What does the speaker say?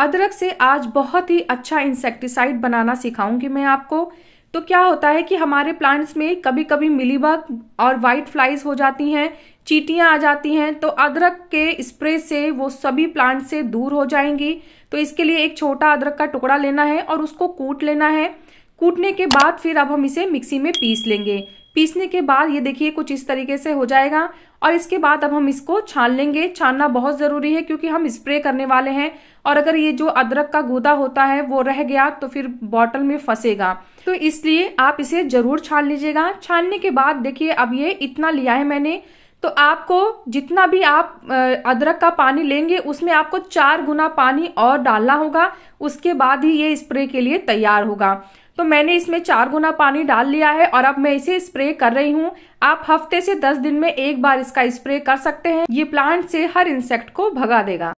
अदरक से आज बहुत ही अच्छा इंसेक्टिसाइड बनाना सिखाऊंगी मैं आपको तो क्या होता है कि हमारे प्लांट्स में कभी कभी मिलीबग और वाइट फ्लाइज हो जाती हैं चीटियाँ आ जाती हैं तो अदरक के स्प्रे से वो सभी प्लांट से दूर हो जाएंगी तो इसके लिए एक छोटा अदरक का टुकड़ा लेना है और उसको कूट लेना है कूटने के बाद फिर अब हम इसे मिक्सी में पीस लेंगे पीसने के बाद ये देखिए कुछ इस तरीके से हो जाएगा और इसके बाद अब हम इसको छान लेंगे छानना बहुत ज़रूरी है क्योंकि हम स्प्रे करने वाले हैं और अगर ये जो अदरक का गूदा होता है वो रह गया तो फिर बॉटल में फंसेगा तो इसलिए आप इसे ज़रूर छान लीजिएगा छानने के बाद देखिए अब ये इतना लिया है मैंने तो आपको जितना भी आप अदरक का पानी लेंगे उसमें आपको चार गुना पानी और डालना होगा उसके बाद ही ये स्प्रे के लिए तैयार होगा तो मैंने इसमें चार गुना पानी डाल लिया है और अब मैं इसे स्प्रे कर रही हूँ आप हफ्ते से दस दिन में एक बार इसका स्प्रे कर सकते हैं ये प्लांट से हर इंसेक्ट को भगा देगा